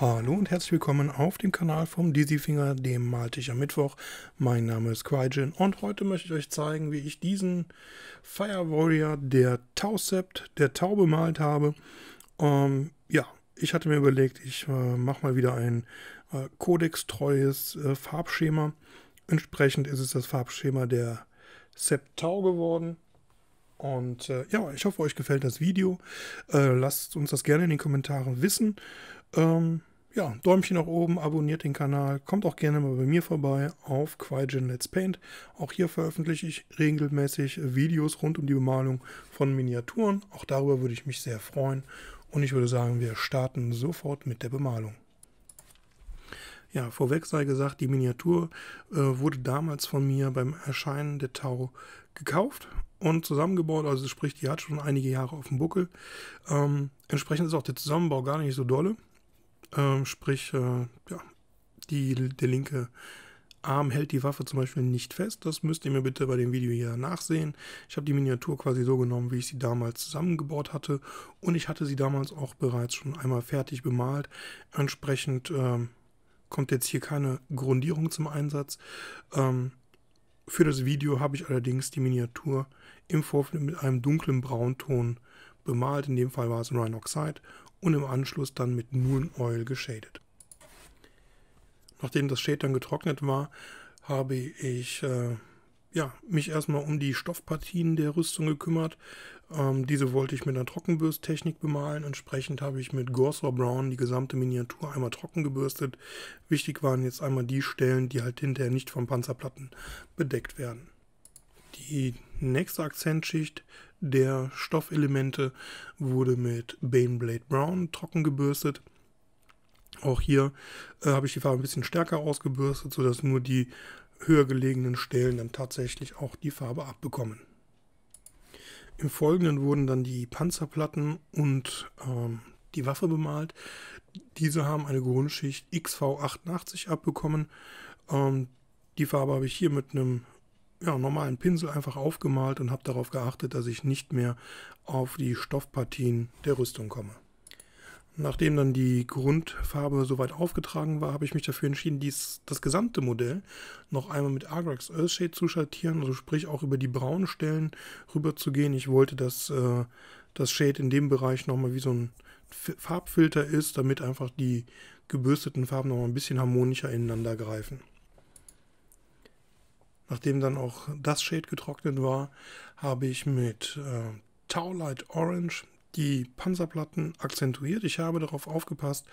Hallo und herzlich willkommen auf dem Kanal vom Dizzy Finger, dem Maltisch am Mittwoch. Mein Name ist Quaijin und heute möchte ich euch zeigen, wie ich diesen Fire Warrior der Tausept, der Tau bemalt habe. Ähm, ja, ich hatte mir überlegt, ich äh, mache mal wieder ein äh, Codex-treues äh, Farbschema. Entsprechend ist es das Farbschema der Sept Tau geworden. Und äh, ja, ich hoffe, euch gefällt das Video. Äh, lasst uns das gerne in den Kommentaren wissen. Ähm, ja, Däumchen nach oben, abonniert den Kanal, kommt auch gerne mal bei mir vorbei auf Quaijin Let's Paint. Auch hier veröffentliche ich regelmäßig Videos rund um die Bemalung von Miniaturen. Auch darüber würde ich mich sehr freuen und ich würde sagen, wir starten sofort mit der Bemalung. Ja, vorweg sei gesagt, die Miniatur äh, wurde damals von mir beim Erscheinen der Tau gekauft und zusammengebaut. Also sprich, die hat schon einige Jahre auf dem Buckel. Ähm, entsprechend ist auch der Zusammenbau gar nicht so dolle. Ähm, sprich, äh, ja, die, der linke Arm hält die Waffe zum Beispiel nicht fest. Das müsst ihr mir bitte bei dem Video hier nachsehen. Ich habe die Miniatur quasi so genommen, wie ich sie damals zusammengebaut hatte. Und ich hatte sie damals auch bereits schon einmal fertig bemalt. Entsprechend ähm, kommt jetzt hier keine Grundierung zum Einsatz. Ähm, für das Video habe ich allerdings die Miniatur im Vorfeld mit einem dunklen Braunton bemalt, in dem Fall war es Rhine Oxide, und im Anschluss dann mit Nulen Oil geschadet. Nachdem das Shade dann getrocknet war, habe ich äh, ja, mich erstmal um die Stoffpartien der Rüstung gekümmert. Ähm, diese wollte ich mit einer Trockenbürsttechnik bemalen. Entsprechend habe ich mit Gorsor Brown die gesamte Miniatur einmal trocken gebürstet. Wichtig waren jetzt einmal die Stellen, die halt hinterher nicht von Panzerplatten bedeckt werden. Die nächste Akzentschicht der Stoffelemente wurde mit Bane Blade Brown trocken gebürstet. Auch hier äh, habe ich die Farbe ein bisschen stärker ausgebürstet, sodass nur die höher gelegenen Stellen dann tatsächlich auch die Farbe abbekommen. Im Folgenden wurden dann die Panzerplatten und ähm, die Waffe bemalt. Diese haben eine Grundschicht XV88 abbekommen. Ähm, die Farbe habe ich hier mit einem ja, nochmal einen Pinsel einfach aufgemalt und habe darauf geachtet, dass ich nicht mehr auf die Stoffpartien der Rüstung komme. Nachdem dann die Grundfarbe soweit aufgetragen war, habe ich mich dafür entschieden, dies, das gesamte Modell noch einmal mit Agrax Earthshade zu schattieren, also sprich auch über die braunen Stellen rüber zu gehen. Ich wollte, dass äh, das Shade in dem Bereich nochmal wie so ein Farbfilter ist, damit einfach die gebürsteten Farben nochmal ein bisschen harmonischer ineinander greifen. Nachdem dann auch das Shade getrocknet war, habe ich mit äh, Taulight Orange die Panzerplatten akzentuiert. Ich habe darauf aufgepasst,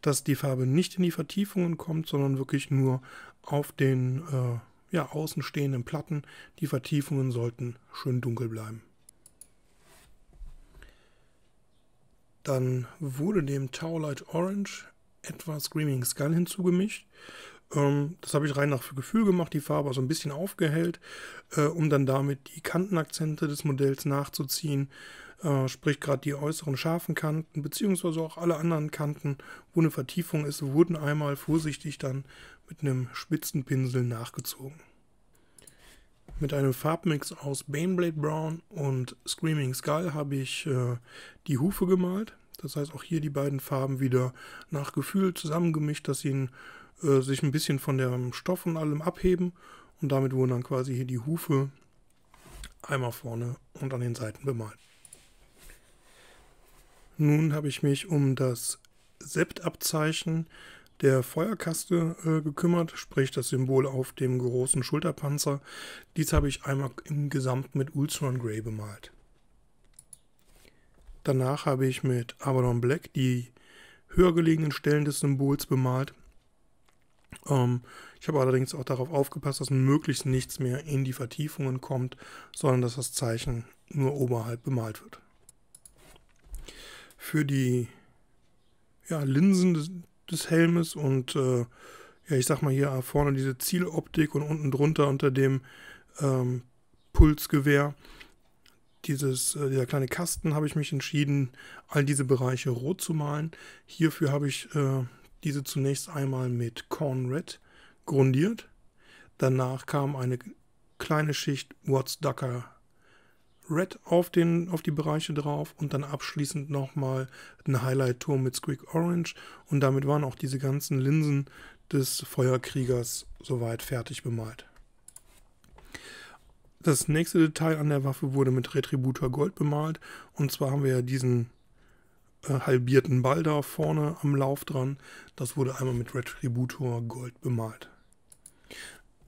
dass die Farbe nicht in die Vertiefungen kommt, sondern wirklich nur auf den äh, ja, außenstehenden Platten. Die Vertiefungen sollten schön dunkel bleiben. Dann wurde dem Taulight Orange etwas Screaming Skull hinzugemischt ähm, das habe ich rein nach Gefühl gemacht, die Farbe so ein bisschen aufgehellt, äh, um dann damit die Kantenakzente des Modells nachzuziehen. Äh, sprich, gerade die äußeren scharfen Kanten, beziehungsweise auch alle anderen Kanten, wo eine Vertiefung ist, wurden einmal vorsichtig dann mit einem spitzen Pinsel nachgezogen. Mit einem Farbmix aus Baneblade Brown und Screaming Skull habe ich äh, die Hufe gemalt. Das heißt, auch hier die beiden Farben wieder nach Gefühl zusammengemischt, dass sie einen äh, sich ein bisschen von dem Stoff und allem abheben. Und damit wurden dann quasi hier die Hufe einmal vorne und an den Seiten bemalt. Nun habe ich mich um das Septabzeichen der Feuerkaste äh, gekümmert, sprich das Symbol auf dem großen Schulterpanzer. Dies habe ich einmal im Gesamt mit Ultron Grey bemalt. Danach habe ich mit Avalon Black die höher gelegenen Stellen des Symbols bemalt ähm, ich habe allerdings auch darauf aufgepasst, dass möglichst nichts mehr in die Vertiefungen kommt, sondern dass das Zeichen nur oberhalb bemalt wird. Für die ja, Linsen des, des, Helmes und äh, ja, ich sag mal hier vorne diese Zieloptik und unten drunter unter dem ähm, Pulsgewehr dieses, äh, dieser kleine Kasten habe ich mich entschieden, all diese Bereiche rot zu malen. Hierfür habe ich äh, diese zunächst einmal mit Corn Red grundiert. Danach kam eine kleine Schicht What's Ducker Red auf, den, auf die Bereiche drauf und dann abschließend nochmal ein highlight turm mit Squeak Orange und damit waren auch diese ganzen Linsen des Feuerkriegers soweit fertig bemalt. Das nächste Detail an der Waffe wurde mit Retributor Gold bemalt und zwar haben wir ja diesen äh, halbierten Ball da vorne am Lauf dran. Das wurde einmal mit Retributor Gold bemalt.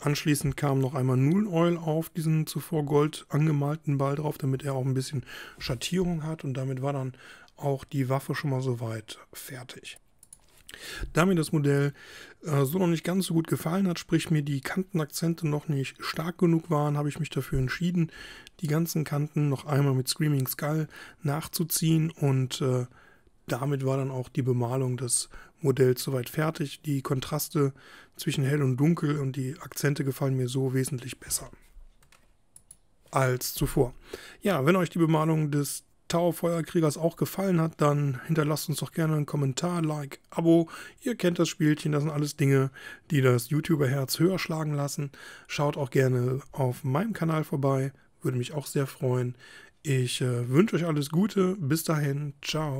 Anschließend kam noch einmal Null Oil auf diesen zuvor gold angemalten Ball drauf, damit er auch ein bisschen Schattierung hat und damit war dann auch die Waffe schon mal soweit fertig. Da mir das Modell äh, so noch nicht ganz so gut gefallen hat, sprich mir die Kantenakzente noch nicht stark genug waren, habe ich mich dafür entschieden, die ganzen Kanten noch einmal mit Screaming Skull nachzuziehen und äh, damit war dann auch die Bemalung des Modells soweit fertig. Die Kontraste zwischen hell und dunkel und die Akzente gefallen mir so wesentlich besser als zuvor. Ja, wenn euch die Bemalung des Taufeuerkriegers auch gefallen hat, dann hinterlasst uns doch gerne einen Kommentar, Like, Abo. Ihr kennt das Spielchen, das sind alles Dinge, die das YouTuber-Herz höher schlagen lassen. Schaut auch gerne auf meinem Kanal vorbei, würde mich auch sehr freuen. Ich äh, wünsche euch alles Gute, bis dahin, ciao.